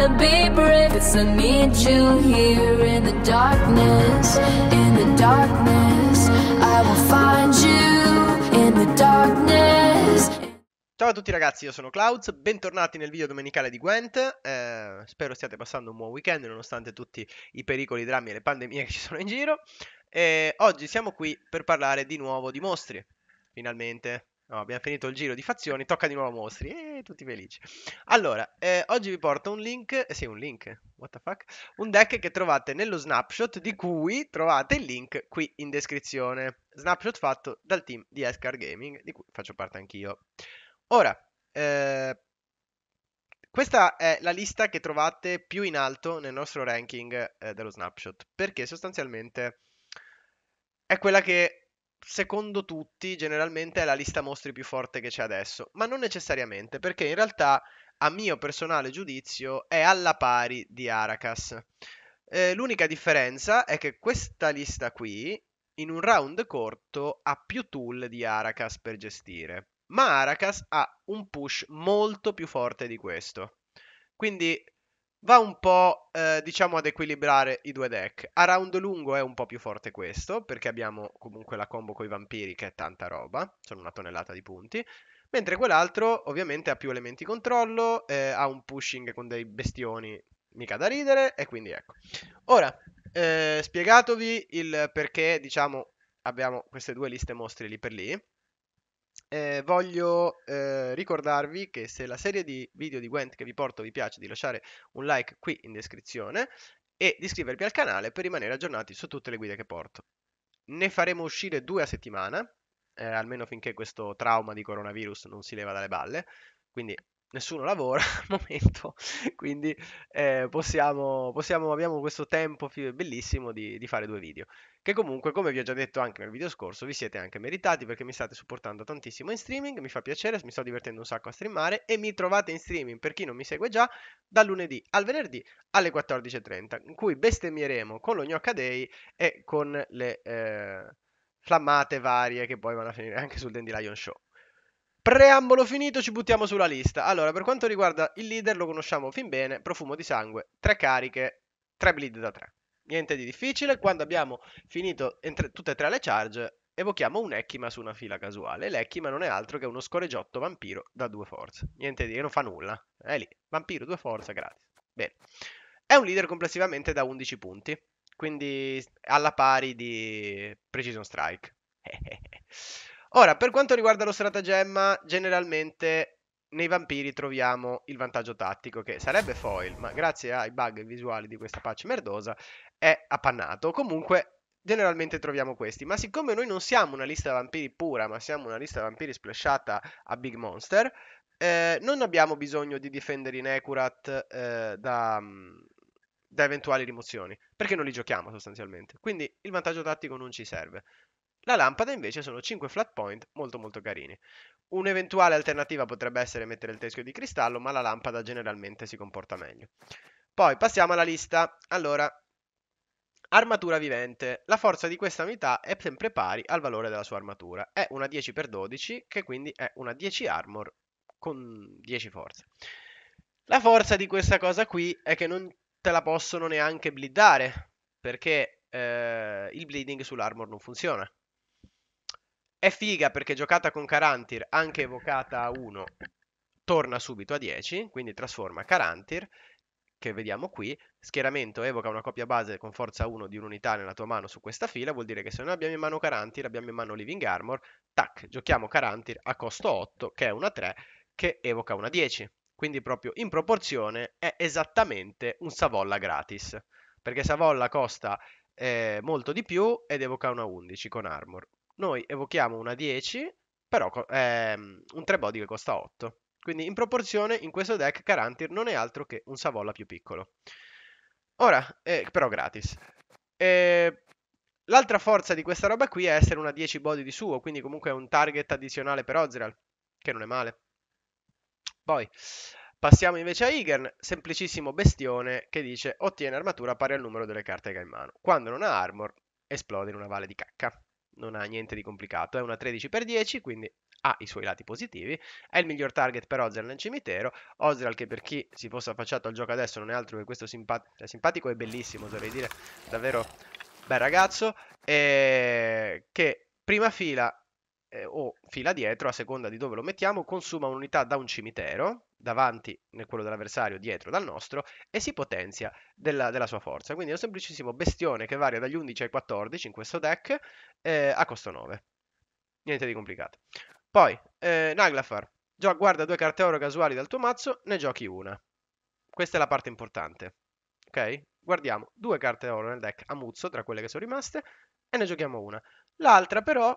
gotta be brave. Cause I need you here in the darkness. In the darkness, I will find you in the darkness. Ciao a tutti ragazzi, io sono Clouds, bentornati nel video domenicale di Gwent, eh, spero stiate passando un buon weekend nonostante tutti i pericoli, i drammi e le pandemie che ci sono in giro. e oggi siamo qui per parlare di nuovo di mostri, finalmente, No, abbiamo finito il giro di fazioni, tocca di nuovo a mostri. Eh, tutti felici. Allora, eh, oggi vi porto un link, eh, sì, un link, what the fuck? Un deck che trovate nello snapshot di cui trovate il link qui in descrizione. Snapshot fatto dal team di Escar Gaming, di cui faccio parte anch'io. Ora, eh, questa è la lista che trovate più in alto nel nostro ranking eh, dello snapshot, perché sostanzialmente è quella che secondo tutti generalmente è la lista mostri più forte che c'è adesso, ma non necessariamente perché in realtà a mio personale giudizio è alla pari di Arakas. Eh, l'unica differenza è che questa lista qui in un round corto ha più tool di Arakas per gestire, ma Arakas ha un push molto più forte di questo. Quindi va un po', eh, diciamo, ad equilibrare i due deck. A round lungo è un po' più forte questo, perché abbiamo comunque la combo con i vampiri che è tanta roba, sono una tonnellata di punti. Mentre quell'altro ovviamente ha più elementi controllo, eh, ha un pushing con dei bestioni mica da ridere, e quindi ecco. Ora, eh, spiegatovi il perché, diciamo, abbiamo queste due liste mostri lì per lì eh, voglio eh, ricordarvi che se la serie di video di Gwent che vi porto vi piace di lasciare un like qui in descrizione e di iscrivervi al canale per rimanere aggiornati su tutte le guide che porto. Ne faremo uscire due a settimana, eh, almeno finché questo trauma di coronavirus non si leva dalle balle, quindi nessuno lavora al momento, quindi eh, possiamo, possiamo, abbiamo questo tempo bellissimo di, di, fare due video, che comunque come vi ho già detto anche nel video scorso vi siete anche meritati perché mi state supportando tantissimo in streaming, mi fa piacere, mi sto divertendo un sacco a streamare e mi trovate in streaming per chi non mi segue già dal lunedì al venerdì alle 14.30 in cui bestemmieremo con lo Gnocca Day e con le... Eh, flammate varie che poi vanno a finire anche sul Dandelion Show. Preambolo finito, ci buttiamo sulla lista. Allora, per quanto riguarda il leader, lo conosciamo fin bene, profumo di sangue, tre cariche, tre bleed da tre. Niente di difficile, quando abbiamo finito entre- tutte e tre le charge, evochiamo un Echima su una fila casuale. L'Echima non è altro che uno scoreggiotto vampiro da due forze. Niente di, non fa nulla. È lì, vampiro, due forze, gratis. Bene. È un leader complessivamente da 11 punti, quindi alla pari di Precision Strike. Ora, per quanto riguarda lo stratagemma, generalmente nei vampiri troviamo il vantaggio tattico che sarebbe foil, ma grazie ai bug visuali di questa patch merdosa è appannato. Comunque generalmente troviamo questi, ma siccome noi non siamo una lista vampiri pura, ma siamo una lista vampiri splashata a Big Monster, eh, non abbiamo bisogno di difendere in Ecurat eh, da, da eventuali rimozioni, perché non li giochiamo sostanzialmente. Quindi il vantaggio tattico non ci serve. La lampada invece sono 5 flat point molto molto carini. Un'eventuale alternativa potrebbe essere mettere il teschio di cristallo, ma la lampada generalmente si comporta meglio. Poi passiamo alla lista. Allora, armatura vivente. La forza di questa unità è sempre pari al valore della sua armatura. È una 10x12, che quindi è una 10 armor con 10 forze. La forza di questa cosa qui è che non te la possono neanche blindare, perché eh, il bleeding sull'armor non funziona. È figa perché giocata con Carantir, anche evocata a 1, torna subito a 10, quindi trasforma Carantir, che vediamo qui, schieramento evoca una copia base con forza 1 di un'unità nella tua mano su questa fila, vuol dire che se noi abbiamo in mano Carantir, abbiamo in mano Living Armor, tac, giochiamo Carantir a costo 8, che è una 3, che evoca una 10. Quindi proprio in proporzione è esattamente un Savolla gratis, perché Savolla costa eh, molto di più ed evoca una 11 con armor noi evochiamo una 10, però eh, un 3 body che costa 8. Quindi in proporzione in questo deck Karantir non è altro che un Savolla più piccolo. Ora, eh, però gratis. Eh, l'altra forza di questa roba qui è essere una 10 body di suo, quindi comunque è un target addizionale per Ozreal, che non è male. Poi, Passiamo invece a Igern, semplicissimo bestione che dice ottiene armatura pari al numero delle carte che ha in mano. Quando non ha armor, esplode in una valle di cacca non ha niente di complicato, è una 13x10, quindi ha i suoi lati positivi, è il miglior target per Ozreal nel cimitero, Ozreal che per chi si fosse affacciato al gioco adesso non è altro che questo simpat simpatico e bellissimo, dovrei dire, davvero bel ragazzo, eh, che prima fila eh, o fila dietro, a seconda di dove lo mettiamo, consuma un'unità da un cimitero, davanti nel quello dell'avversario, dietro dal nostro, e si potenzia della, della, sua forza. Quindi è un semplicissimo bestione che varia dagli 11 ai 14 in questo deck eh, a costo 9. Niente di complicato. Poi, eh, Naglafar, già guarda due carte oro casuali dal tuo mazzo, ne giochi una. Questa è la parte importante. Ok? Guardiamo due carte oro nel deck a muzzo tra quelle che sono rimaste e ne giochiamo una. L'altra però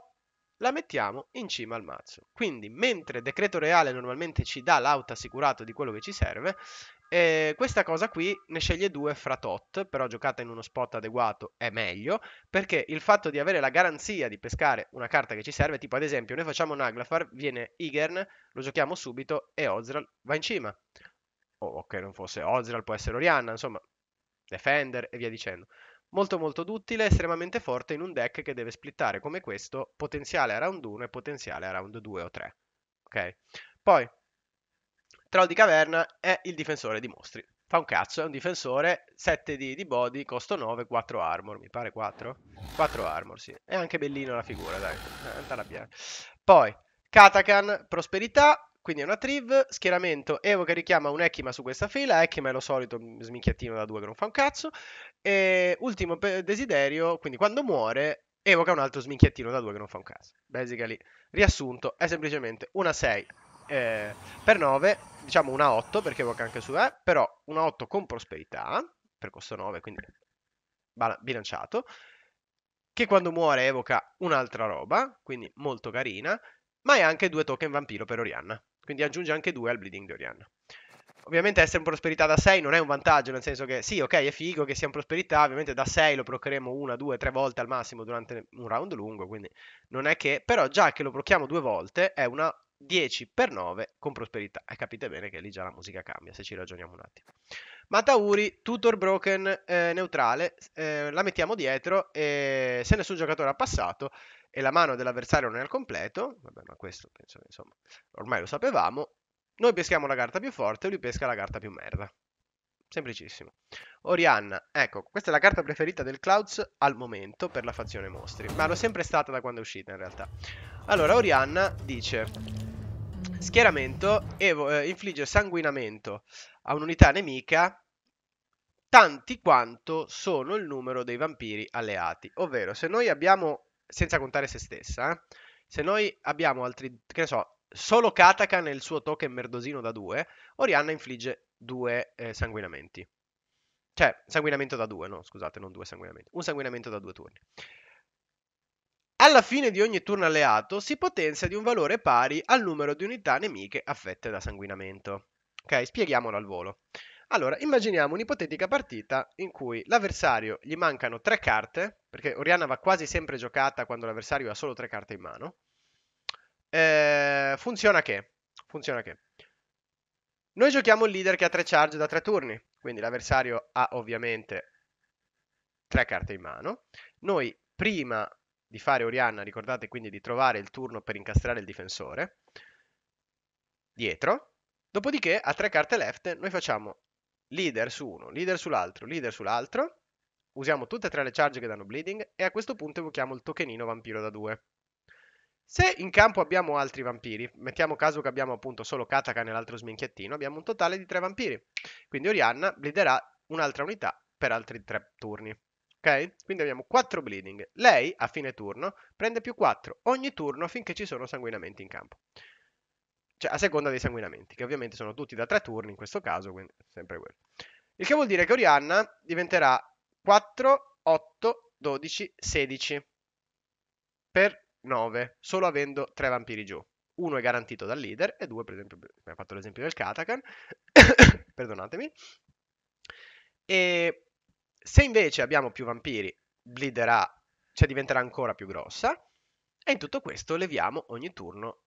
la mettiamo in cima al mazzo. Quindi, mentre decreto reale normalmente ci dà l'out assicurato di quello che ci serve, eh, questa cosa qui ne sceglie due fra tot, però giocata in uno spot adeguato è meglio, perché il fatto di avere la garanzia di pescare una carta che ci serve, tipo ad esempio noi facciamo un Aglafar, viene Igern, lo giochiamo subito e Ozral va in cima. O oh, che okay, non fosse Ozral, può essere Orianna, insomma, Defender e via dicendo. Molto molto duttile, estremamente forte in un deck che deve splittare come questo potenziale a round 1 e potenziale a round 2 o 3. Ok? Poi, Troll di Caverna è il difensore di mostri. Fa un cazzo, è un difensore, 7 di, di body, costo 9, 4 armor, mi pare 4? 4 armor, sì. È anche bellino la figura, dai. Eh, Poi, Katakan, prosperità, quindi è una Triv, schieramento, evoca e richiama un Ekima su questa fila, Ekima è lo solito sminchiattino da due che non fa un cazzo, e ultimo desiderio, quindi quando muore evoca un altro sminchiattino da due che non fa un cazzo. Basically, riassunto, è semplicemente una 6 eh, per 9, diciamo una 8 perché evoca anche su E, eh, però una 8 con prosperità, per costo 9, quindi bilanciato, che quando muore evoca un'altra roba, quindi molto carina, ma è anche due token vampiro per Orianna, quindi aggiunge anche due al bleeding di Orianna. Ovviamente essere in prosperità da 6 non è un vantaggio, nel senso che sì, ok, è figo che sia in prosperità, ovviamente da 6 lo proccheremo una, due, tre volte al massimo durante un round lungo, quindi non è che... Però già che lo procchiamo due volte è una 10 per 9 con prosperità. E capite bene che lì già la musica cambia, se ci ragioniamo un attimo. Matauri, tutor broken eh, neutrale, eh, la mettiamo dietro e eh, se nessun giocatore ha passato e la mano dell'avversario non è al completo, vabbè ma questo penso che insomma ormai lo sapevamo, noi peschiamo la carta più forte e lui pesca la carta più merda. Semplicissimo. Orianna, ecco, questa è la carta preferita del Clouds al momento per la fazione mostri, ma l'ho sempre stata da quando è uscita in realtà. Allora, Orianna dice, schieramento, evo, eh, infligge sanguinamento a un'unità nemica tanti quanto sono il numero dei vampiri alleati. Ovvero, se noi abbiamo senza contare se stessa, eh? se noi abbiamo altri, che ne so, solo Kataka nel suo token merdosino da 2, Orianna infligge 2 eh, sanguinamenti. Cioè, sanguinamento da 2, no, scusate, non 2 sanguinamenti, un sanguinamento da 2 turni. Alla fine di ogni turno alleato si potenzia di un valore pari al numero di unità nemiche affette da sanguinamento. Ok, spieghiamolo al volo. Allora, immaginiamo un'ipotetica partita in cui l'avversario gli mancano tre carte, perché Oriana va quasi sempre giocata quando l'avversario ha solo tre carte in mano. Eh, funziona che? Funziona che? Noi giochiamo il leader che ha tre charge da tre turni, quindi l'avversario ha ovviamente tre carte in mano. Noi prima di fare Oriana, ricordate quindi di trovare il turno per incastrare il difensore dietro. Dopodiché a tre carte left noi facciamo leader su uno, leader sull'altro, leader sull'altro. Usiamo tutte e tre le charge che danno bleeding e a questo punto evochiamo il tokenino vampiro da 2. Se in campo abbiamo altri vampiri, mettiamo caso che abbiamo appunto solo Kataka nell'altro sminchiettino, abbiamo un totale di tre vampiri. Quindi Orianna bleederà un'altra unità per altri tre turni. Ok? Quindi abbiamo 4 bleeding. Lei, a fine turno, prende più 4 ogni turno finché ci sono sanguinamenti in campo cioè a seconda dei sanguinamenti, che ovviamente sono tutti da tre turni in questo caso, quindi sempre quello. Il che vuol dire che Orianna diventerà 4, 8, 12, 16 per 9, solo avendo tre vampiri giù. Uno è garantito dal leader e due, per esempio, abbiamo fatto l'esempio del Katakan, perdonatemi. E se invece abbiamo più vampiri, leaderà, cioè diventerà ancora più grossa. E in tutto questo leviamo ogni turno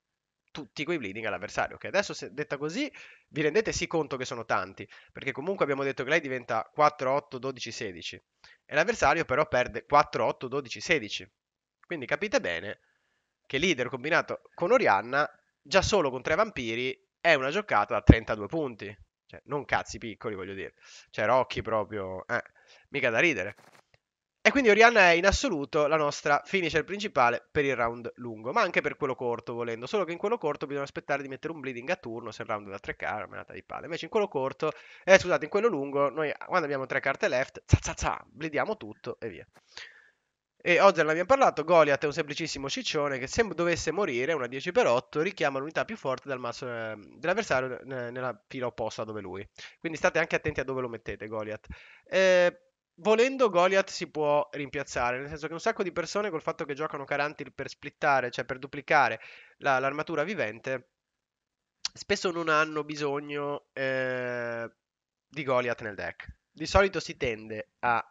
tutti quei bleeding all'avversario. Che adesso, se detta così, vi rendete sì conto che sono tanti, perché comunque abbiamo detto che lei diventa 4, 8, 12, 16, e l'avversario però perde 4, 8, 12, 16. Quindi capite bene che leader combinato con Orianna, già solo con tre vampiri, è una giocata da 32 punti. Cioè, non cazzi piccoli, voglio dire. Cioè, Rocky proprio... Eh, mica da ridere. E quindi Orianna è in assoluto la nostra finisher principale per il round lungo, ma anche per quello corto volendo, solo che in quello corto bisogna aspettare di mettere un bleeding a turno, se il round è da tre carte, una menata di palle. Invece in quello corto, eh, scusate, in quello lungo, noi ah, quando abbiamo tre carte left, za za za, bleediamo tutto e via. E oggi ne abbiamo parlato, Goliath è un semplicissimo ciccione che se dovesse morire, una 10x8, richiama l'unità più forte mazzo, eh, dell'avversario eh, nella fila opposta dove lui. Quindi state anche attenti a dove lo mettete, Goliath. Eh, volendo Goliath si può rimpiazzare, nel senso che un sacco di persone col fatto che giocano Carantil per splittare, cioè per duplicare la, l'armatura vivente, spesso non hanno bisogno eh, di Goliath nel deck. Di solito si tende a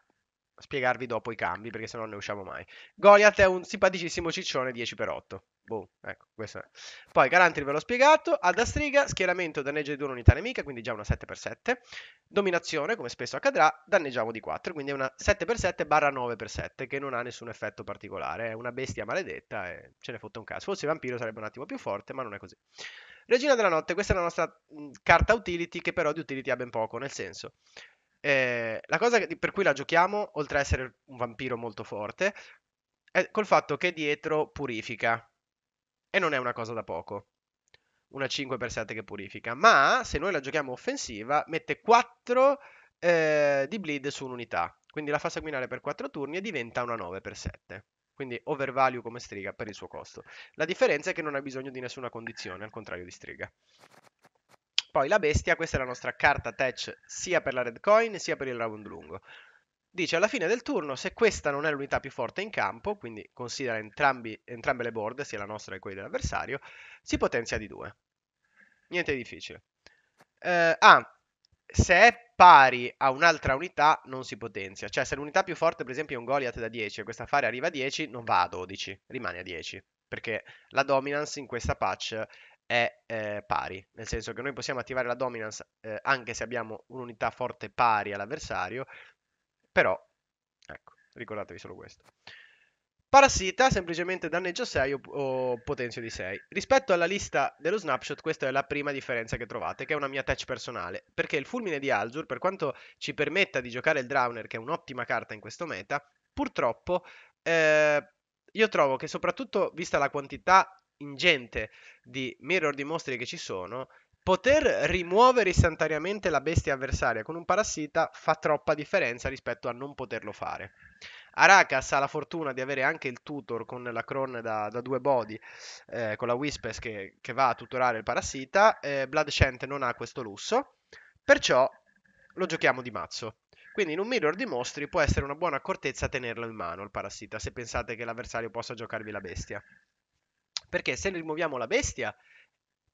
spiegarvi dopo i cambi perché se no non ne usciamo mai. Goliath è un simpaticissimo ciccione 10x8. Boh, ecco, questo è. Poi Garantri ve l'ho spiegato, Alda Striga, schieramento danneggia di 2 unità nemica, quindi già una 7x7. Dominazione, come spesso accadrà, danneggiamo di 4, quindi è una 7x7 barra 9x7 che non ha nessun effetto particolare, è una bestia maledetta e ce ne fotte un caso. Forse vampiro sarebbe un attimo più forte, ma non è così. Regina della notte, questa è la nostra mh, carta utility che però di utility ha ben poco, nel senso eh, la cosa che, per cui la giochiamo, oltre a essere un vampiro molto forte, è col fatto che dietro purifica e non è una cosa da poco. Una 5 x 7 che purifica. Ma se noi la giochiamo offensiva, mette 4 eh, di bleed su un'unità. Quindi la fa sanguinare per 4 turni e diventa una 9 x 7 quindi overvalue come striga per il suo costo. La differenza è che non ha bisogno di nessuna condizione, al contrario di striga. Poi la bestia, questa è la nostra carta attach sia per la red coin sia per il round lungo. Dice alla fine del turno se questa non è l'unità più forte in campo, quindi considera entrambi, entrambe le board, sia la nostra che quella dell'avversario, si potenzia di 2. Niente di difficile. Eh, ah, se è pari a un'altra unità non si potenzia, cioè se l'unità più forte per esempio è un Goliath da 10 e questa fare arriva a 10 non va a 12, rimane a 10, perché la dominance in questa patch è eh, pari, nel senso che noi possiamo attivare la dominance eh, anche se abbiamo un'unità forte pari all'avversario, però, ecco, ricordatevi solo questo. Parassita semplicemente danneggio 6 o, o, potenzio di 6. Rispetto alla lista dello snapshot, questa è la prima differenza che trovate, che è una mia touch personale, perché il fulmine di Alzur, per quanto ci permetta di giocare il Drowner, che è un'ottima carta in questo meta, purtroppo eh, io trovo che soprattutto vista la quantità ingente di mirror di mostri che ci sono, Poter rimuovere istantaneamente la bestia avversaria con un parassita fa troppa differenza rispetto a non poterlo fare. Arakas ha la fortuna di avere anche il tutor con la cron da, da due body, eh, con la Whispers che, che, va a tutorare il parassita. Eh, Bloodshant non ha questo lusso, perciò lo giochiamo di mazzo. Quindi in un mirror di mostri può essere una buona accortezza tenerlo in mano il parassita, se pensate che l'avversario possa giocarvi la bestia. Perché se rimuoviamo la bestia,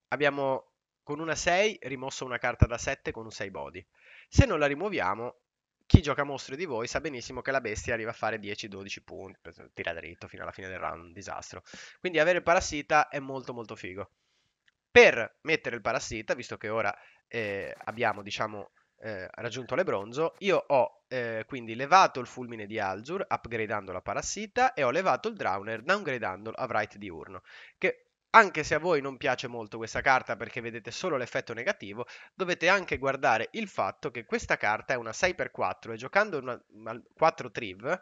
abbiamo con una 6 rimosso una carta da 7 con un 6 body. Se non la rimuoviamo, chi gioca mostri di voi sa benissimo che la bestia arriva a fare 10-12 punti, tira dritto fino alla fine del round, un disastro. Quindi avere il parassita è molto molto figo. Per mettere il parassita, visto che ora eh, abbiamo diciamo eh, raggiunto le bronzo, io ho eh, quindi levato il fulmine di Alzur, upgradando la parassita, e ho levato il Drowner, downgradando a Wright diurno, che anche se a voi non piace molto questa carta perché vedete solo l'effetto negativo, dovete anche guardare il fatto che questa carta è una 6x4 e giocando una, una 4 triv,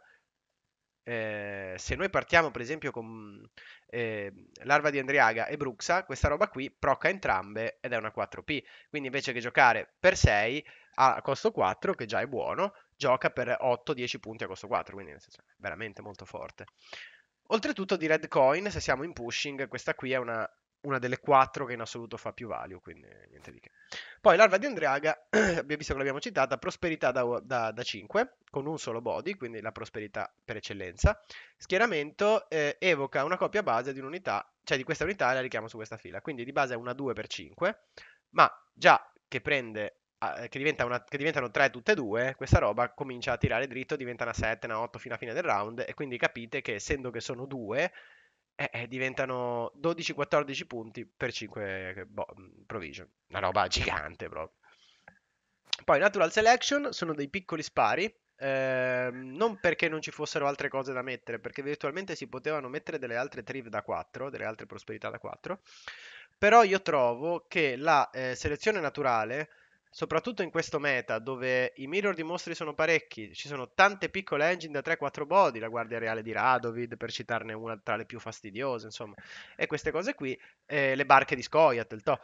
eh, se noi partiamo per esempio con eh, Larva di Andriaga e Bruxa, questa roba qui proca entrambe ed è una 4P. Quindi invece che giocare per 6 a costo 4, che già è buono, gioca per 8-10 punti a costo 4, quindi nel senso, è veramente molto forte. Oltretutto di red coin, se siamo in pushing, questa qui è una, una delle quattro che in assoluto fa più value, quindi niente di che. Poi l'arva di Andriaga, abbiamo visto che l'abbiamo citata, prosperità da, da, da, 5, con un solo body, quindi la prosperità per eccellenza. Schieramento eh, evoca una copia base di un'unità, cioè di questa unità la richiamo su questa fila, quindi di base è una 2 per 5, ma già che prende eh, che, diventa una, che, diventano 3 tutte e due, questa roba comincia a tirare dritto, diventa una 7, una 8 fino alla fine del round e quindi capite che essendo che sono due, eh, eh, diventano 12-14 punti per 5 eh, boh, mm, provision. Una roba gigante proprio. Poi natural selection sono dei piccoli spari, eh, non perché non ci fossero altre cose da mettere, perché virtualmente si potevano mettere delle altre triv da 4, delle altre prosperità da 4, però io trovo che la eh, selezione naturale soprattutto in questo meta dove i mirror di mostri sono parecchi, ci sono tante piccole engine da 3-4 body, la guardia reale di Radovid per citarne una tra le più fastidiose, insomma, e queste cose qui, eh, le barche di Scoiat, il to.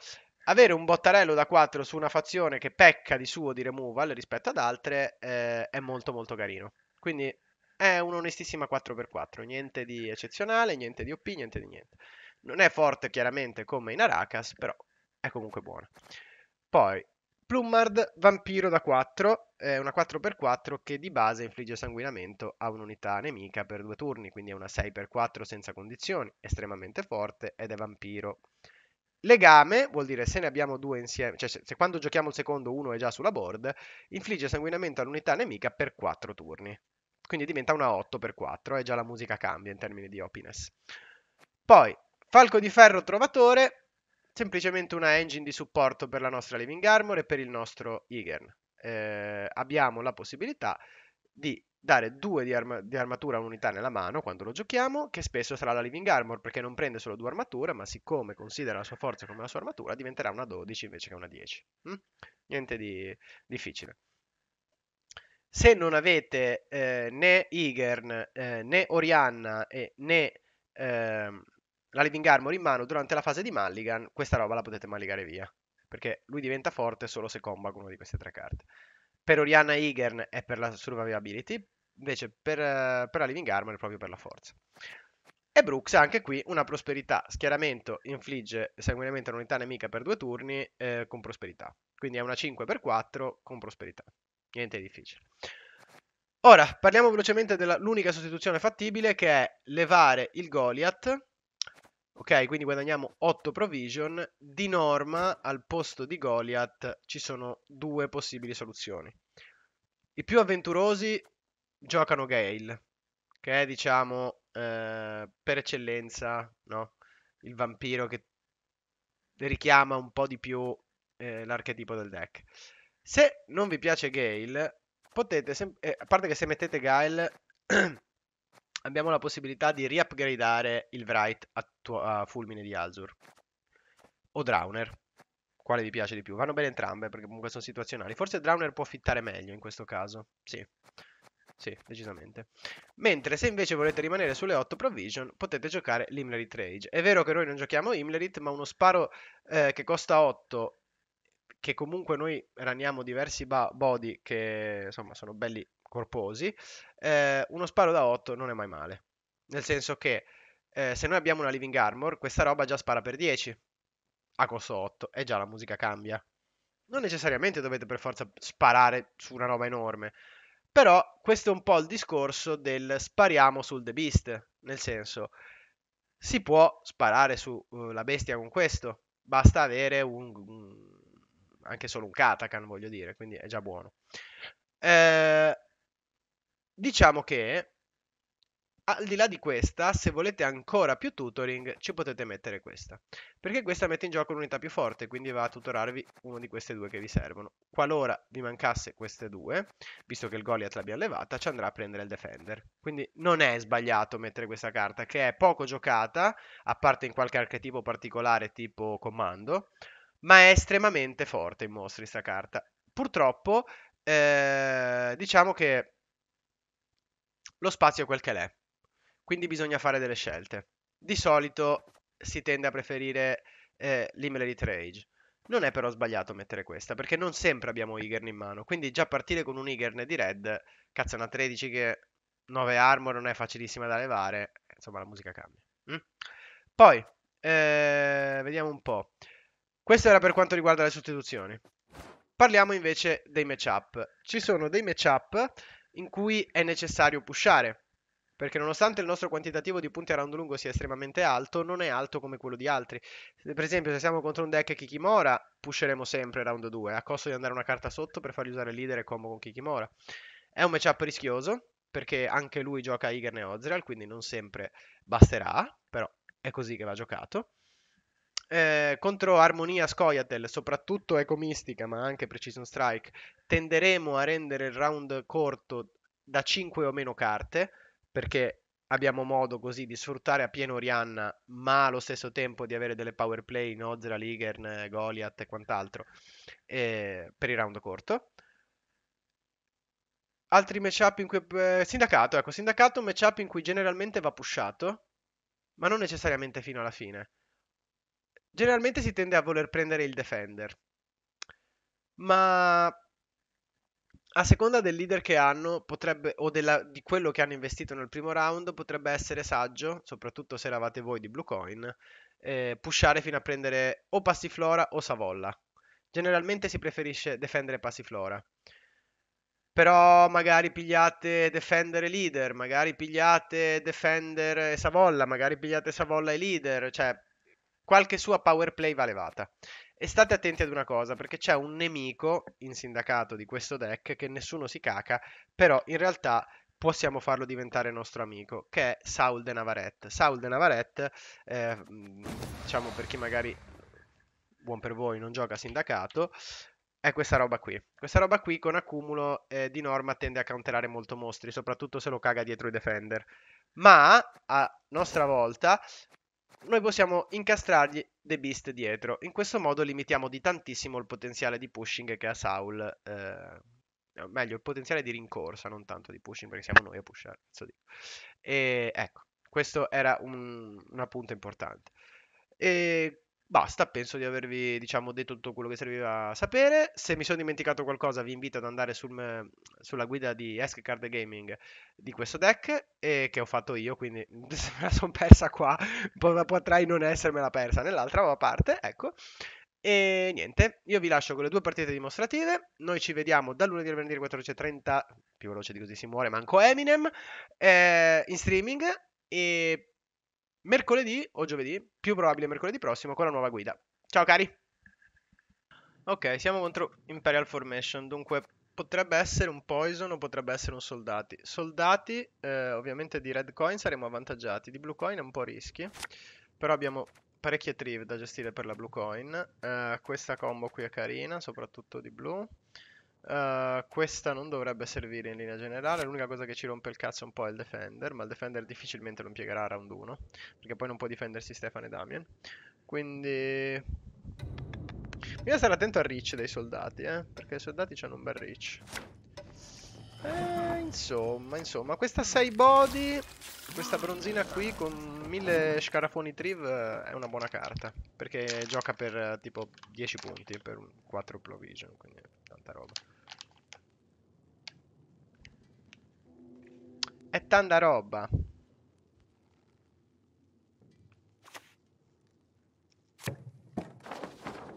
Avere un bottarello da 4 su una fazione che pecca di suo di removal rispetto ad altre eh, è molto molto carino. Quindi è un'onestissima 4x4, niente di eccezionale, niente di OP, niente di niente. Non è forte chiaramente come in Arakas, però è comunque buona. Poi, Plummard, vampiro da 4, è una 4x4 che di base infligge sanguinamento a un'unità nemica per due turni, quindi è una 6x4 senza condizioni, estremamente forte ed è vampiro. Legame vuol dire se ne abbiamo due insieme, cioè se, se quando giochiamo il secondo uno è già sulla board, infligge sanguinamento all'unità nemica per 4 turni. Quindi diventa una 8x4 e già la musica cambia in termini di opiness. Poi, falco di ferro trovatore, semplicemente una engine di supporto per la nostra Living Armor e per il nostro Igern. Eh, abbiamo la possibilità di dare due di, arma- di, armatura a un'unità nella mano quando lo giochiamo, che spesso sarà la Living Armor perché non prende solo due armature, ma siccome considera la sua forza come la sua armatura, diventerà una 12 invece che una 10. Mm? Niente di difficile. Se non avete eh, né Igern, eh, né Orianna e né ehm, la Living Armor in mano durante la fase di Mulligan, questa roba la potete malligare via. Perché lui diventa forte solo se comba con una di queste tre carte. Per Orianna Eagern è per la survivability, invece per, eh, per la Living Armor è proprio per la forza. E Brooks ha anche qui una prosperità, schieramento infligge sanguinamente un'unità nemica per due turni eh, con prosperità. Quindi è una 5x4 con prosperità. Niente di difficile. Ora, parliamo velocemente dell'unica sostituzione fattibile che è levare il Goliath Ok, quindi guadagniamo 8 provision. Di norma, al posto di Goliath ci sono due possibili soluzioni. I più avventurosi giocano Gale, che è diciamo eh, per eccellenza no? il vampiro che richiama un po' di più eh, l'archetipo del deck. Se non vi piace Gale, potete, eh, a parte che se mettete Gale abbiamo la possibilità di riupgradare il Wright a, a Fulmine di Alzur o Drowner. Quale vi piace di più? Vanno bene entrambe perché comunque sono situazionali. Forse Drowner può fittare meglio in questo caso. Sì. Sì, decisamente. Mentre se invece volete rimanere sulle 8 provision, potete giocare l'Imlerit Rage. È vero che noi non giochiamo Imlerit, ma uno sparo eh, che costa 8, che comunque noi raniamo diversi body che insomma sono belli corposi, eh, uno sparo da 8 non è mai male. Nel senso che eh, se noi abbiamo una Living Armor, questa roba già spara per 10 a costo 8 e già la musica cambia. Non necessariamente dovete per forza sparare su una roba enorme, però questo è un po' il discorso del spariamo sul The Beast, nel senso si può sparare sulla eh, uh, bestia con questo, basta avere un, un, anche solo un Katakan, voglio dire, quindi è già buono. Eh, Diciamo che al di là di questa, se volete ancora più tutoring, ci potete mettere questa. Perché questa mette in gioco l'unità più forte, quindi va a tutorarvi una di queste due che vi servono. Qualora vi mancasse queste due, visto che il Goliath l'abbiamo levata, ci andrà a prendere il Defender. Quindi non è sbagliato mettere questa carta, che è poco giocata, a parte in qualche archetipo particolare tipo comando, ma è estremamente forte in mostri questa carta. Purtroppo, eh, diciamo che lo spazio è quel che l'è. Quindi bisogna fare delle scelte. Di solito si tende a preferire eh, l'Immediate Rage. Non è però sbagliato mettere questa, perché non sempre abbiamo Igern in mano. Quindi già partire con un Igern di red, cazzo, una 13 che 9 armor non è facilissima da levare. Insomma, la musica cambia. Mm? Poi, eh, vediamo un po'. Questo era per quanto riguarda le sostituzioni. Parliamo invece dei matchup. Ci sono dei matchup in cui è necessario pushare. Perché nonostante il nostro quantitativo di punti a round lungo sia estremamente alto, non è alto come quello di altri. Per esempio, se siamo contro un deck Kikimora, pusheremo sempre round 2, a costo di andare una carta sotto per fargli usare leader e combo con Kikimora. È un matchup rischioso, perché anche lui gioca Igern e Ozreal, quindi non sempre basterà, però è così che va giocato eh, contro Armonia Scoiatel, soprattutto Ecomistica, ma anche Precision Strike, tenderemo a rendere il round corto da 5 o meno carte, perché abbiamo modo così di sfruttare a pieno Rihanna, ma allo stesso tempo di avere delle power play, Nozra, Ligern, Goliath e quant'altro eh, per il round corto. Altri matchup in cui... Eh, sindacato, ecco, sindacato è un matchup in cui generalmente va pushato, ma non necessariamente fino alla fine. Generalmente si tende a voler prendere il defender, ma a seconda del leader che hanno potrebbe, o della, di quello che hanno investito nel primo round, potrebbe essere saggio, soprattutto se eravate voi di Blue Coin, eh, pushare fino a prendere o Passiflora o Savolla. Generalmente si preferisce difendere Passiflora. Però magari pigliate Defender e Leader, magari pigliate Defender e Savolla, magari pigliate Savolla e Leader, cioè qualche sua power play va levata. E state attenti ad una cosa, perché c'è un nemico in sindacato di questo deck che nessuno si caca, però in realtà possiamo farlo diventare nostro amico, che è Saul de Navaret. Saul de Navaret, eh, diciamo per chi magari, buon per voi, non gioca sindacato, è questa roba qui. Questa roba qui con accumulo eh, di norma tende a counterare molto mostri, soprattutto se lo caga dietro i defender. Ma, a nostra volta, noi possiamo incastrargli The Beast dietro. In questo modo limitiamo di tantissimo il potenziale di pushing che ha Saul. Eh, meglio, il potenziale di rincorsa, non tanto di pushing, perché siamo noi a pushare. E ecco, questo era un, un appunto importante. E Basta, penso di avervi diciamo, detto tutto quello che serviva a sapere. Se mi sono dimenticato qualcosa vi invito ad andare sul, sulla guida di Ask Card Gaming di questo deck che ho fatto io, quindi se me la sono persa qua potrei non essermela persa nell'altra parte, ecco. E niente, io vi lascio con le due partite dimostrative. Noi ci vediamo da lunedì al venerdì 14.30, più veloce di così si muore, manco Eminem, eh, in streaming. E mercoledì o giovedì, più probabile mercoledì prossimo, con la nuova guida. Ciao cari! Ok, siamo contro Imperial Formation, dunque potrebbe essere un Poison o potrebbe essere un Soldati. Soldati, eh, ovviamente di Red Coin saremo avvantaggiati, di Blue Coin è un po' rischi, però abbiamo parecchie triv da gestire per la Blue Coin. Eh, questa combo qui è carina, soprattutto di Blue. Eh, questa non dovrebbe servire in linea generale, l'unica cosa che ci rompe il cazzo un po' è il defender, ma il defender difficilmente lo impiegherà a round 1, perché poi non può difendersi Stefano e Damien. Quindi... Bisogna stare attento al reach dei soldati, eh, perché i soldati hanno un bel reach. Eh, insomma, insomma, questa 6 body, questa bronzina qui con 1000 scarafoni triv eh, è una buona carta, perché gioca per eh, tipo 10 punti, per 4 provision, quindi tanta roba. È tanta roba.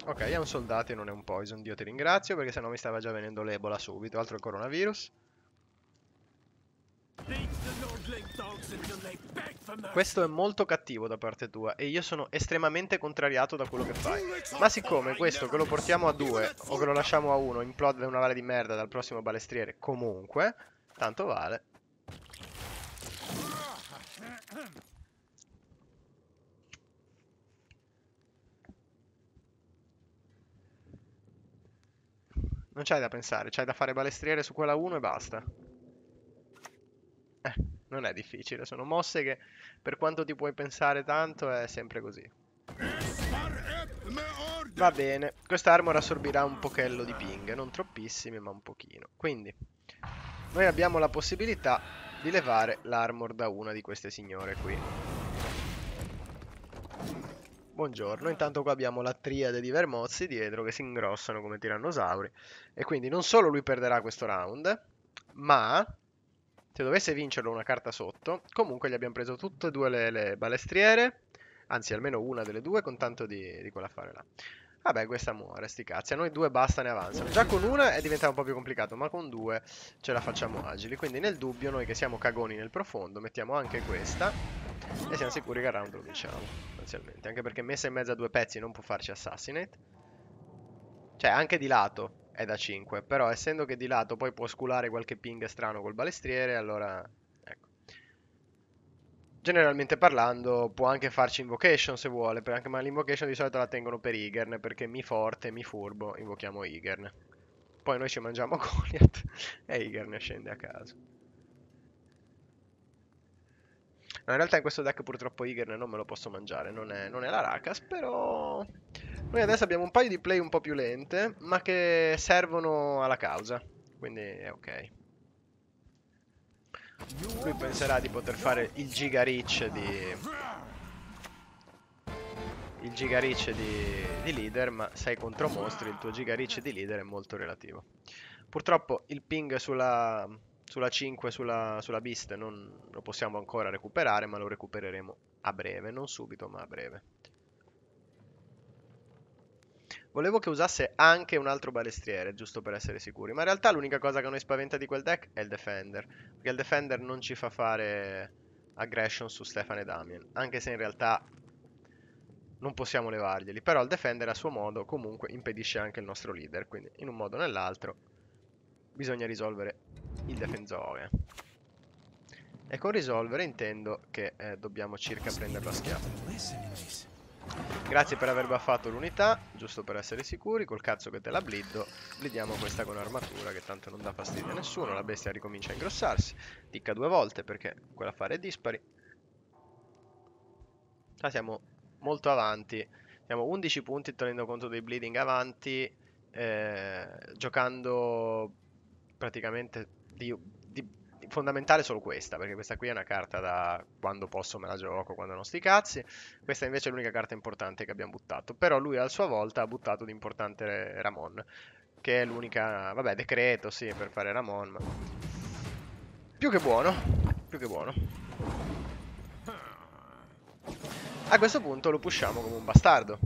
Ok, è un soldato e non è un poison, Dio ti ringrazio, perché sennò mi stava già venendo l'ebola subito, altro il coronavirus. Questo è molto cattivo da parte tua e io sono estremamente contrariato da quello che fai. Ma siccome questo che lo portiamo a due o che lo lasciamo a uno implode una valle di merda dal prossimo balestriere comunque, tanto vale. Non c'hai da pensare, c'hai da fare balestriere su quella 1 e basta. Eh, non è difficile, sono mosse che per quanto ti puoi pensare tanto è sempre così. Va bene, questa armor assorbirà un pochello di ping, non troppissimi ma un pochino. Quindi, noi abbiamo la possibilità di levare l'armor da una di queste signore qui. Buongiorno, intanto qua abbiamo la triade di vermozzi dietro che si ingrossano come tirannosauri e quindi non solo lui perderà questo round, ma se dovesse vincerlo una carta sotto, comunque gli abbiamo preso tutte e due le, le balestriere, anzi almeno una delle due con tanto di, di quella fare là. Vabbè, questa muore, sti cazzi. A noi due basta, ne avanzano. Già con una è diventato un po' più complicato, ma con due ce la facciamo agili. Quindi nel dubbio, noi che siamo cagoni nel profondo, mettiamo anche questa. E siamo sicuri che al round lo vinciamo, sostanzialmente. Anche perché messa in mezzo a due pezzi non può farci assassinate. Cioè, anche di lato è da 5. Però, essendo che di lato poi può sculare qualche ping strano col balestriere, allora generalmente parlando può anche farci invocation se vuole, anche, ma l'invocation di solito la tengono per Igern, perché mi forte, mi furbo, invochiamo Igern. Poi noi ci mangiamo Goliath e Igern scende a caso. No, in realtà in questo deck purtroppo Igern non me lo posso mangiare, non è, non è la Rakas, però... Noi adesso abbiamo un paio di play un po' più lente, ma che servono alla causa, quindi è ok lui penserà di poter fare il giga rich di il giga rich di, di leader ma sei contro mostri il tuo giga rich di leader è molto relativo purtroppo il ping sulla, sulla 5 sulla, sulla beast non lo possiamo ancora recuperare ma lo recupereremo a breve non subito ma a breve Volevo che usasse anche un altro balestriere, giusto per essere sicuri. Ma in realtà l'unica cosa che noi spaventa di quel deck è il Defender. Perché il Defender non ci fa fare aggression su Stefan e Damien. Anche se in realtà non possiamo levarglieli. Però il Defender a suo modo comunque impedisce anche il nostro leader. Quindi in un modo o nell'altro bisogna risolvere il Defensore. E con risolvere intendo che eh, dobbiamo circa prenderlo a schiaffo. Grazie per aver baffato l'unità, giusto per essere sicuri, col cazzo che te la bliddo, blidiamo questa con armatura che tanto non dà fastidio a nessuno, la bestia ricomincia a ingrossarsi, ticca due volte perché quella quell'affare è dispari. Qua ah, siamo molto avanti, siamo 11 punti tenendo conto dei bleeding avanti, eh, giocando praticamente di fondamentale solo questa, perché questa qui è una carta da quando posso me la gioco, quando non sti cazzi. Questa invece è l'unica carta importante che abbiamo buttato. Però lui a sua volta ha buttato l'importante Ramon, che è l'unica... vabbè, decreto, sì, per fare Ramon, ma... Più che buono, più che buono. A questo punto lo pushiamo come un bastardo,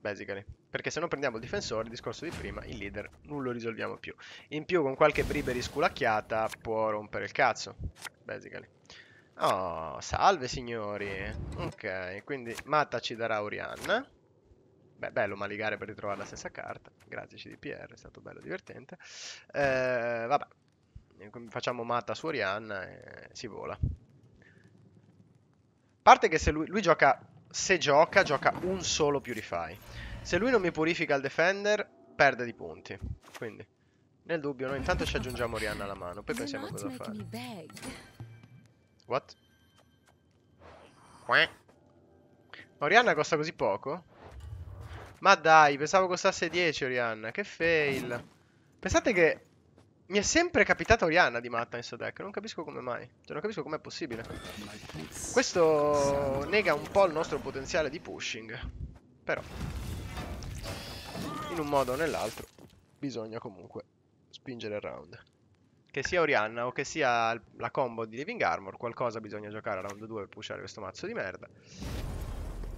basically perché se non prendiamo il difensore, il discorso di prima, il leader non lo risolviamo più. In più con qualche briberi sculacchiata può rompere il cazzo, basically. Oh, salve signori. Ok, quindi Matta ci darà Orianna. Beh, bello maligare per ritrovare la stessa carta. Grazie CDPR, è stato bello divertente. Eh, vabbè, facciamo Matta su Orianna e si vola. A parte che se lui, lui gioca, se gioca, gioca un solo Purify. Se lui non mi purifica il defender, perde di punti. Quindi, nel dubbio, noi intanto ci aggiungiamo Rihanna alla mano, poi pensiamo cosa fare. What? Qua? Ma Rihanna costa così poco? Ma dai, pensavo costasse 10 Orianna. che fail. Pensate che mi è sempre capitata Orianna di matta in questo deck, non capisco come mai. Cioè, non capisco com'è possibile. Questo nega un po' il nostro potenziale di pushing. Però in un modo o nell'altro bisogna comunque spingere il round. Che sia Orianna o che sia la combo di Living Armor, qualcosa bisogna giocare a round 2 per pushare questo mazzo di merda.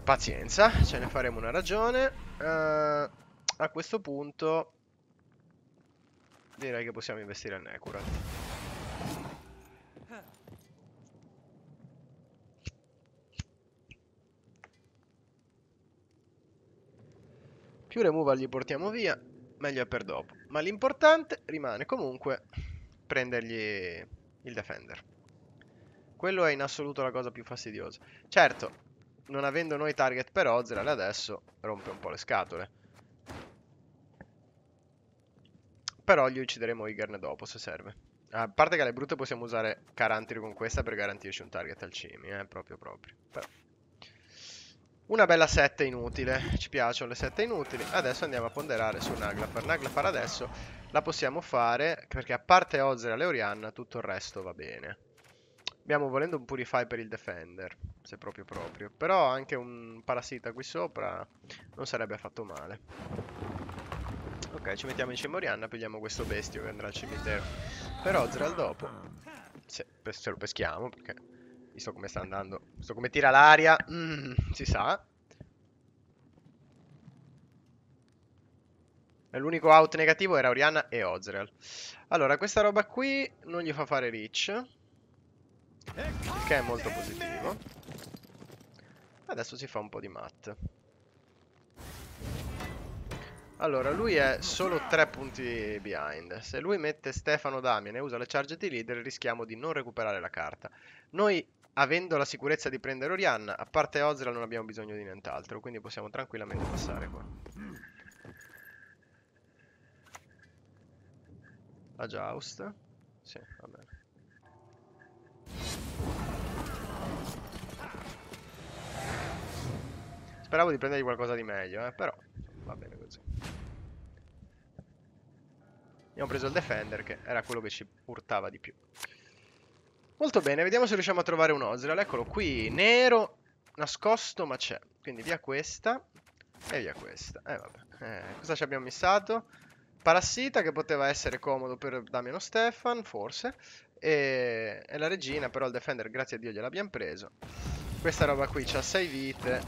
Pazienza, ce ne faremo una ragione. Uh, a questo punto direi che possiamo investire in Necurat. Più removal gli portiamo via, meglio è per dopo. Ma l'importante rimane comunque prendergli il defender. Quello è in assoluto la cosa più fastidiosa. Certo, non avendo noi target per Ozreal adesso rompe un po' le scatole. Però gli uccideremo Igern dopo se serve. A parte che alle brutte possiamo usare Carantiro con questa per garantirci un target al Cimi, eh, proprio proprio. Però... Una bella 7 inutile, ci piacciono le 7 inutili. Adesso andiamo a ponderare su Naglafar. Naglafar adesso la possiamo fare perché a parte Ozer e Leorianna tutto il resto va bene. Abbiamo volendo un Purify per il Defender, se proprio proprio. Però anche un Parasita qui sopra non sarebbe affatto male. Ok, ci mettiamo in Cimorianna, pigliamo questo bestio che andrà al cimitero. Per Ozral dopo... Sì, se lo peschiamo perché Visto come sta andando. Visto come tira l'aria. Mm, si sa. L'unico out negativo era Orianna e Ozreal. Allora, questa roba qui non gli fa fare reach. Il che è molto positivo. Adesso si fa un po' di mat. Allora, lui è solo 3 punti behind. Se lui mette Stefano Damien e usa le charge di leader, rischiamo di non recuperare la carta. Noi avendo la sicurezza di prendere Orianna, a parte Ozra non abbiamo bisogno di nient'altro, quindi possiamo tranquillamente passare qua. La Joust? Sì, va bene. Speravo di prendergli qualcosa di meglio, eh, però va bene così. Abbiamo preso il Defender, che era quello che ci urtava di più. Molto bene, vediamo se riusciamo a trovare un Ozreal. Eccolo qui, nero, nascosto, ma c'è. Quindi via questa e via questa. Eh, eh, cosa ci abbiamo missato? Parassita, che poteva essere comodo per Damiano Stefan, forse. E, e la regina, però il Defender, grazie a Dio, gliel'abbiamo preso. Questa roba qui c'ha 6 vite.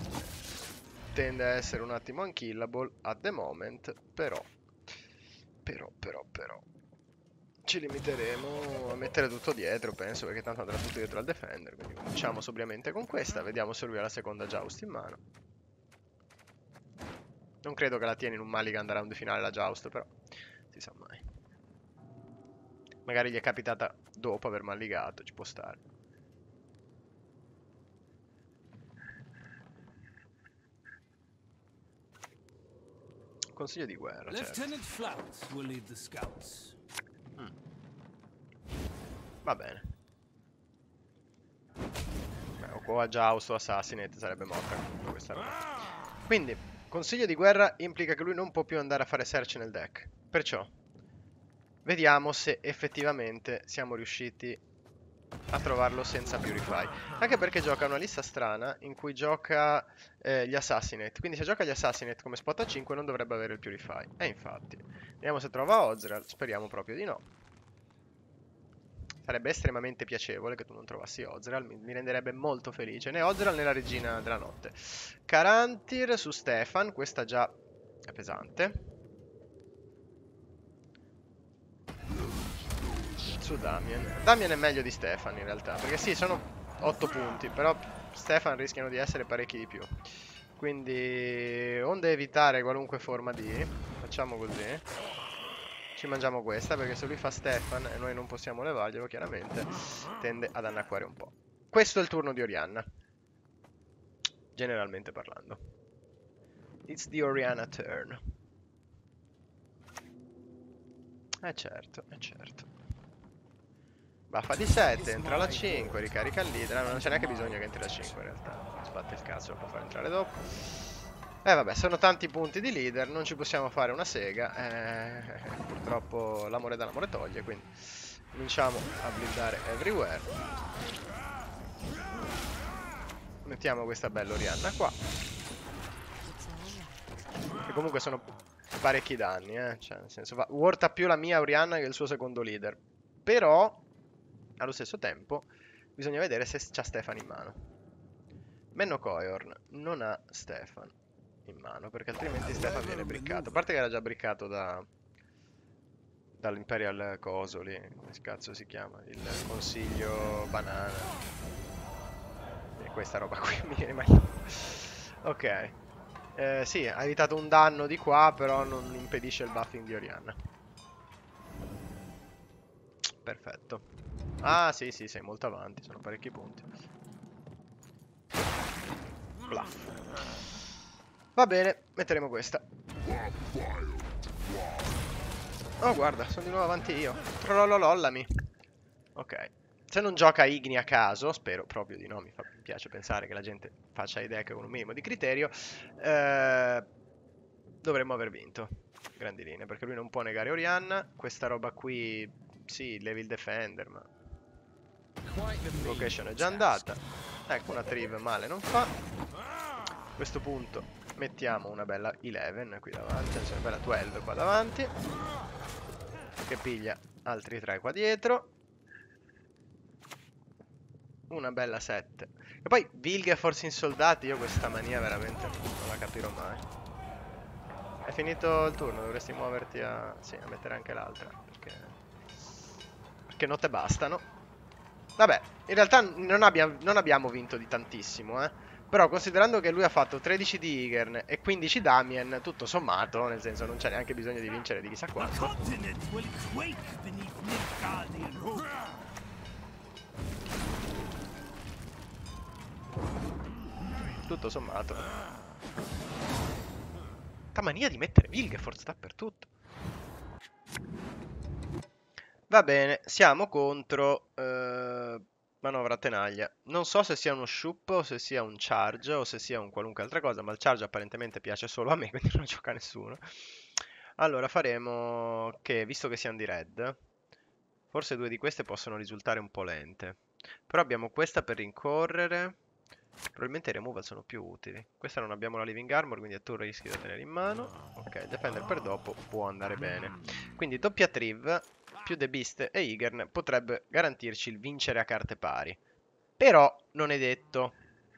Tende a essere un attimo unkillable at the moment, però... Però, però, però ci limiteremo a mettere tutto dietro, penso, perché tanto andrà tutto dietro al defender. Quindi cominciamo sobriamente con questa, vediamo se lui ha la seconda Joust in mano. Non credo che la tieni in un Mulligan da round finale la Joust, però si sa mai. Magari gli è capitata dopo aver malligato, ci può stare. Consiglio di guerra, certo. Lieutenant Flout will lead the scouts. Va bene. Beh, o qua già House Assassinate sarebbe morta con questa roba. Quindi, consiglio di guerra implica che lui non può più andare a fare search nel deck. Perciò, vediamo se effettivamente siamo riusciti a trovarlo senza Purify. Anche perché gioca una lista strana in cui gioca eh, gli Assassinate. Quindi se gioca gli Assassinate come spot a 5 non dovrebbe avere il Purify. E infatti. Vediamo se trova Ozreal. Speriamo proprio di no sarebbe estremamente piacevole che tu non trovassi Ozreal, mi, mi renderebbe molto felice, né Ozreal né la regina della notte. Carantir su Stefan, questa già è pesante. Su Damien. Damien è meglio di Stefan in realtà, perché sì, sono 8 punti, però Stefan rischiano di essere parecchi di più. Quindi, onde evitare qualunque forma di... Facciamo così ci mangiamo questa perché se lui fa Stefan e noi non possiamo levarglielo chiaramente tende ad annacquare un po'. Questo è il turno di Orianna, generalmente parlando. It's the Orianna turn. Eh certo, eh certo. Baffa di 7, entra la 5, ricarica il leader. Ah, non c'è neanche bisogno che entri la 5 in realtà. Sbatte il cazzo, lo può far entrare dopo. Eh vabbè, sono tanti punti di leader, non ci possiamo fare una sega. Eh, purtroppo l'amore dall'amore toglie, quindi cominciamo a blindare everywhere. Mettiamo questa bella Orianna qua. Che comunque sono parecchi danni, eh. Cioè, nel senso, va, worta più la mia Orianna che il suo secondo leader. Però, allo stesso tempo, bisogna vedere se c'ha Stefan in mano. Menno Koyorn non ha Stefan in mano, perché altrimenti Stefan viene briccato. A parte che era già briccato da... dall'Imperial Coso lì, cazzo si chiama? Il Consiglio Banana. E questa roba qui mi viene mai... ok. Eh, sì, ha evitato un danno di qua, però non impedisce il buffing di Orianna. Perfetto. Ah, sì, sì, sei molto avanti, sono parecchi punti. Bluff. Va bene, metteremo questa. Oh, guarda, sono di nuovo avanti io. Trollolollami. Ok. Se non gioca Igni a caso, spero proprio di no, mi, fa, piace pensare che la gente faccia idea che con un minimo di criterio, eh, dovremmo aver vinto. Grandi linee, perché lui non può negare Orianna. Questa roba qui, sì, level defender, ma... Location è già andata. Ecco, una triv male non fa. A questo punto Mettiamo una bella 11 qui davanti, c'è una bella 12 qua davanti. Che piglia altri 3 qua dietro. Una bella 7. E poi Vilga forse in soldati, io questa mania veramente non la capirò mai. È finito il turno, dovresti muoverti a... Sì, a mettere anche l'altra, perché... Perché non te bastano. Vabbè, in realtà non abbiamo, non abbiamo vinto di tantissimo, eh. Però considerando che lui ha fatto 13 di Igern e 15 Damien, tutto sommato, nel senso non c'è neanche bisogno di vincere di chissà quanto. Tutto sommato. Ta mania di mettere Vilgefortz dappertutto. Va bene, siamo contro... Eh... Manovra tenaglia. Non so se sia uno shoop o se sia un charge o se sia un qualunque altra cosa, ma il charge apparentemente piace solo a me, quindi non gioca nessuno. Allora faremo che, visto che siamo di red, forse due di queste possono risultare un po' lente. Però abbiamo questa per rincorrere. Probabilmente i removal sono più utili. Questa non abbiamo la living armor, quindi è tu rischi da tenere in mano. Ok, defender per dopo può andare bene. Quindi doppia triv più The Beast e Igern potrebbe garantirci il vincere a carte pari. Però non è detto.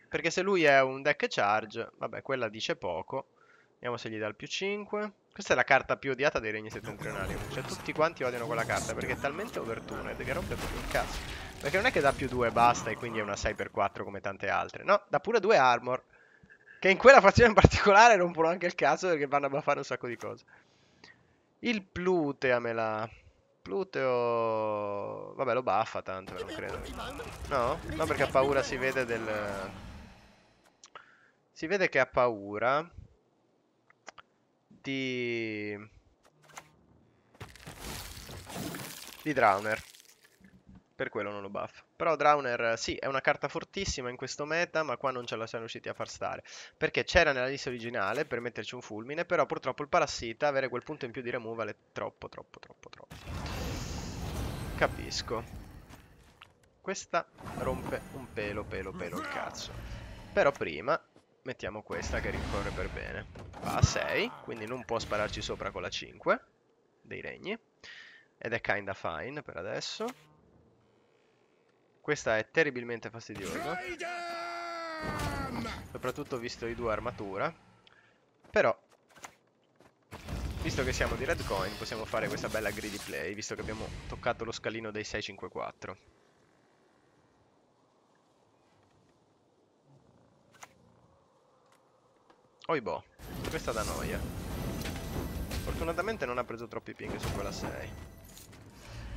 Perché se lui è un deck charge, vabbè, quella dice poco. Vediamo se gli dà il più 5. Questa è la carta più odiata dei regni settentrionali. Cioè tutti quanti odiano quella carta perché è talmente overtuned che è proprio il cazzo. Perché non è che dà più 2 e basta e quindi è una 6x4 come tante altre. No, dà pure 2 armor. Che in quella fazione in particolare rompono anche il cazzo perché vanno a buffare un sacco di cose. Il Plutea me la... Pluteo... Vabbè, lo buffa tanto, non credo. No? No, perché ha paura, si vede del... Si vede che ha paura di... di Drowner per quello non lo buff. Però Drowner sì, è una carta fortissima in questo meta, ma qua non ce la siamo riusciti a far stare. Perché c'era nella lista originale per metterci un fulmine, però purtroppo il parassita, avere quel punto in più di removal è troppo, troppo, troppo, troppo. Capisco. Questa rompe un pelo, pelo, pelo il cazzo. Però prima mettiamo questa che rincorre per bene. Va a 6, quindi non può spararci sopra con la 5 dei regni. Ed è kinda fine per adesso. Questa è terribilmente fastidiosa. Soprattutto visto i due armatura. Però, visto che siamo di red coin, possiamo fare questa bella greedy play, visto che abbiamo toccato lo scalino dei 654. Oibò, boh, questa da noia. Fortunatamente non ha preso troppi ping su quella 6.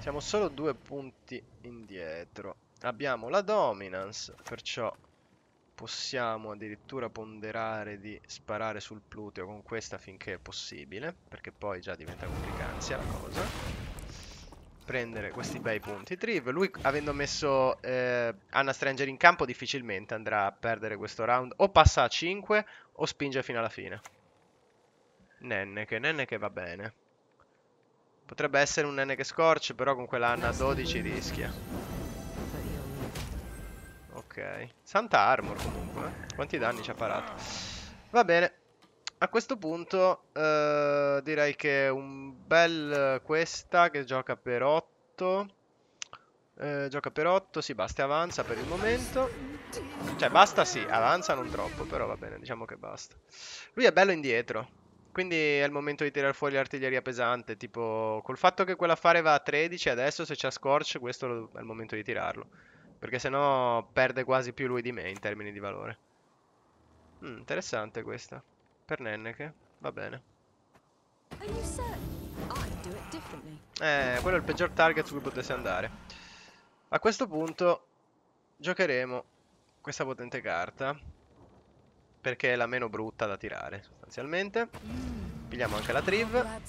Siamo solo due punti indietro abbiamo la dominance, perciò possiamo addirittura ponderare di sparare sul Pluteo con questa finché è possibile, perché poi già diventa complicanzia la cosa. Prendere questi bei punti. Triv, lui avendo messo eh, Anna Stranger in campo difficilmente andrà a perdere questo round. O passa a 5 o spinge fino alla fine. Nenne che, nenne che va bene. Potrebbe essere un nenne che scorch, però con quella Anna 12 rischia. Santa armor comunque. Eh. Quanti danni ci ha parato. Va bene. A questo punto eh, direi che un bel eh, questa che gioca per 8. Eh, gioca per 8, sì, basta e avanza per il momento. Cioè, basta sì, avanza non troppo, però va bene, diciamo che basta. Lui è bello indietro. Quindi è il momento di tirare fuori l'artiglieria pesante. Tipo, col fatto che quell'affare va a 13 adesso, se c'è Scorch, questo è il momento di tirarlo. Perché sennò perde quasi più lui di me in termini di valore. Mm, interessante questa. Per Nenneke, va bene. Eh, quello è il peggior target su cui potesse andare. A questo punto giocheremo questa potente carta. Perché è la meno brutta da tirare, sostanzialmente. Mm. Pigliamo anche la Triv.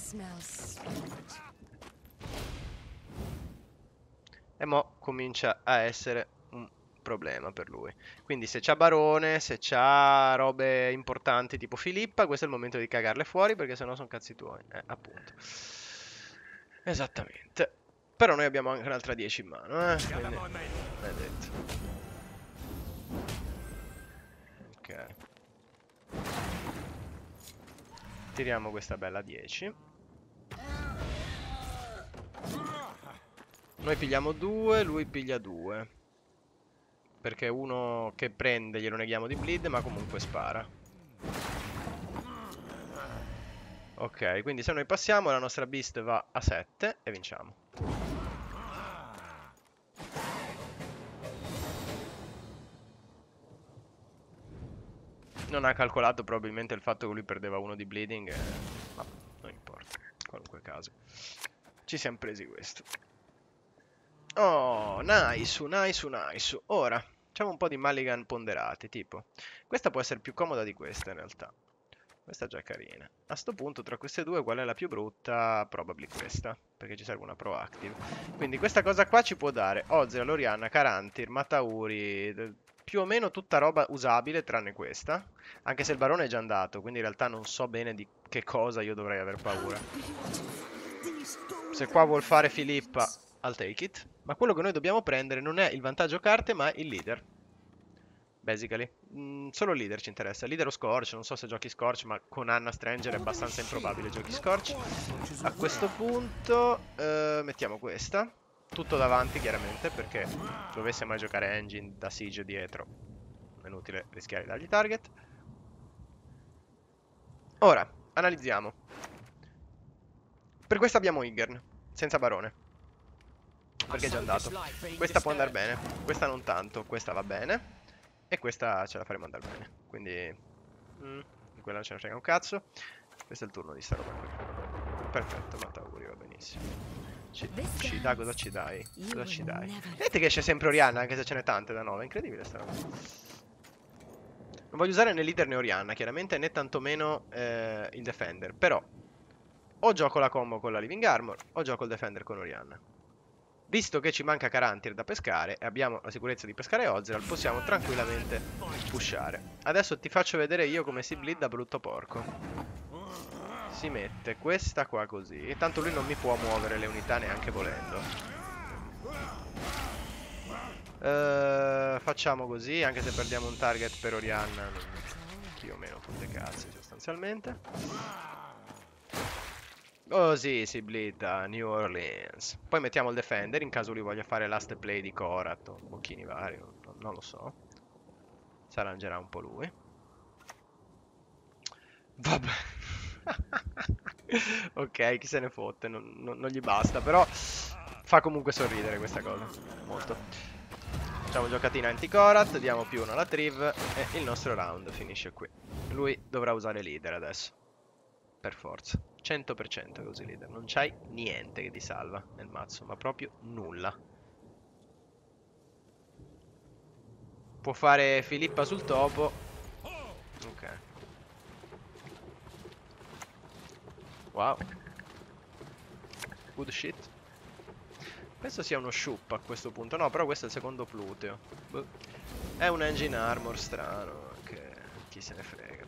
E mo comincia a essere un problema per lui. Quindi se c'ha Barone, se c'ha robe importanti tipo Filippa, questo è il momento di cagarle fuori perché sennò sono cazzi tuoi. Eh, appunto. Esattamente. Però noi abbiamo anche un'altra 10 in mano, eh. Quindi, Ok. Tiriamo questa bella 10. Noi pigliamo due, lui piglia due. Perché uno che prende glielo neghiamo di bleed, ma comunque spara. Ok, quindi se noi passiamo la nostra beast va a 7 e vinciamo. Non ha calcolato probabilmente il fatto che lui perdeva uno di bleeding, eh, ma non importa, in qualunque caso. Ci siamo presi questo. Oh, nice, nice, nice. Ora, facciamo un po' di mulligan ponderate, tipo. Questa può essere più comoda di questa, in realtà. Questa è già carina. A sto punto, tra queste due, qual è la più brutta? Probably questa, perché ci serve una proactive. Quindi questa cosa qua ci può dare Ozera, Lorianna, Karantir, Matauri... Più o meno tutta roba usabile, tranne questa. Anche se il barone è già andato, quindi in realtà non so bene di che cosa io dovrei aver paura. Se qua vuol fare Filippa I'll take it. Ma quello che noi dobbiamo prendere non è il vantaggio carte, ma il leader. Basically. Mm, solo il leader ci interessa. Leader o Scorch, non so se giochi Scorch, ma con Anna Stranger è abbastanza improbabile giochi Scorch. A questo punto eh, mettiamo questa. Tutto davanti, chiaramente, perché dovesse mai giocare Engine da Siege dietro. È inutile rischiare di dargli target. Ora, analizziamo. Per questo abbiamo Iggern, senza barone. Perché è già andato Questa può andare bene Questa non tanto Questa va bene E questa ce la faremo andare bene Quindi mm, Quella ce la frega un cazzo Questo è il turno di sta roba qui Perfetto Matauri va benissimo ci, ci dà cosa ci dai? Cosa ci dai? Vedete che c'è sempre Orianna anche se ce n'è tante da 9 Incredibile sta roba Non voglio usare né leader né Orianna Chiaramente né tantomeno eh, il defender Però o gioco la combo con la Living Armor o gioco il Defender con Orianna. Visto che ci manca Carantir da pescare e abbiamo la sicurezza di pescare Ozreal, possiamo tranquillamente pushare. Adesso ti faccio vedere io come si blitz brutto porco. Si mette questa qua così. E tanto lui non mi può muovere le unità neanche volendo. Uh, facciamo così, anche se perdiamo un target per Orianna. Più o meno tutte cazze sostanzialmente. Oh sì, si blitta, New Orleans. Poi mettiamo il Defender in caso lui voglia fare last play di Korat o Bocchini vari, non lo so. Si arrangerà un po' lui. Vabbè. ok, chi se ne fotte, non, non, non, gli basta, però fa comunque sorridere questa cosa, molto. Facciamo giocatina anti-Korat, diamo più uno alla Triv e il nostro round finisce qui. Lui dovrà usare leader adesso, per forza. 100% così leader, non c'hai niente che ti salva nel mazzo, ma proprio nulla. Può fare Filippa sul topo. Ok. Wow. Good shit. Penso sia uno sciup a questo punto. No, però questo è il secondo pluteo. Boh. È un engine armor strano. Che chi se ne frega.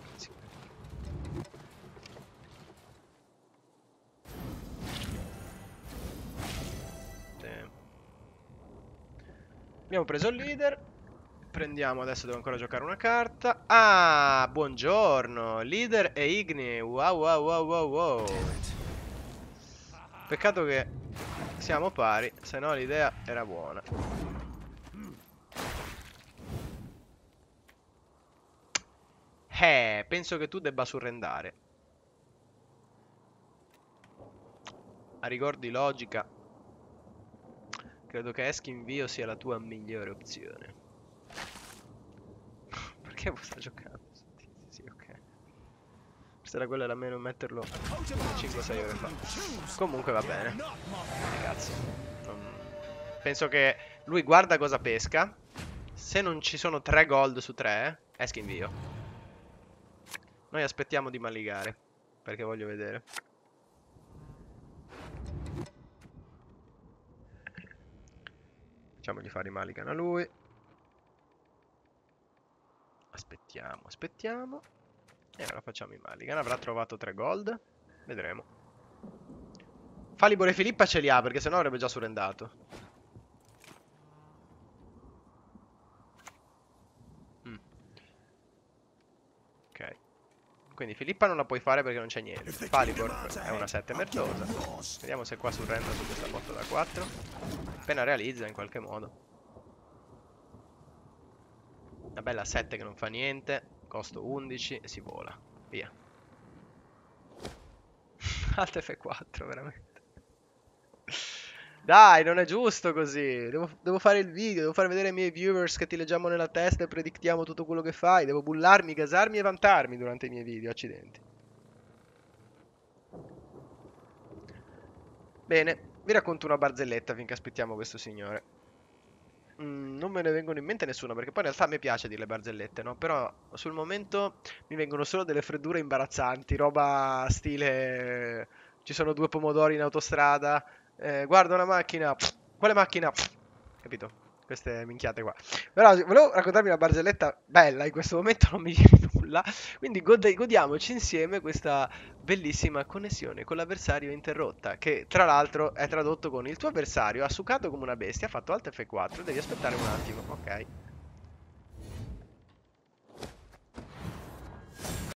Abbiamo preso il leader. Prendiamo adesso, devo ancora giocare una carta. Ah, buongiorno. Leader e Igni. Wow, wow, wow, wow, wow. Peccato che siamo pari, se no l'idea era buona. Eh, penso che tu debba surrendare. A ricordi logica, Credo che invio sia la tua migliore opzione. Perché vuoi sta giocando? Sì, sì, ok. Questa era quella la meno metterlo 5-6 ore fa. Comunque va bene. Ragazzi. Eh, non... Penso che lui guarda cosa pesca. Se non ci sono 3 gold su 3, invio. Noi aspettiamo di maligare. Perché voglio vedere. Facciamogli fare i Maligan a lui. Aspettiamo, aspettiamo. E ora facciamo i Maligan. Avrà trovato 3 gold. Vedremo. Falibor e Filippa ce li ha perché sennò avrebbe già surrendato. Mm. Ok. Quindi Filippa non la puoi fare perché non c'è niente. Falibor è una 7 merdosa. Vediamo se qua surrenda su questa botta da 4 appena realizza in qualche modo. Una bella 7 che non fa niente. Costo 11 e si vola. Via. Alt F4, veramente. Dai, non è giusto così. Devo, devo, fare il video, devo far vedere i miei viewers che ti leggiamo nella testa e predictiamo tutto quello che fai. Devo bullarmi, gasarmi e vantarmi durante i miei video. Accidenti. Bene. Vi racconto una barzelletta finché aspettiamo questo signore. Mm, non me ne vengono in mente nessuna, perché poi in realtà a me piace dire le barzellette, no? Però sul momento mi vengono solo delle freddure imbarazzanti, roba stile... Ci sono due pomodori in autostrada, eh, guarda una macchina, pff, quale macchina? Pff, capito? queste minchiate qua. Però volevo raccontarvi una barzelletta bella, in questo momento non mi viene nulla, quindi gode- godiamoci insieme questa bellissima connessione con l'avversario interrotta, che tra l'altro è tradotto con il tuo avversario ha succato come una bestia, ha fatto alt F4, devi aspettare un attimo, ok?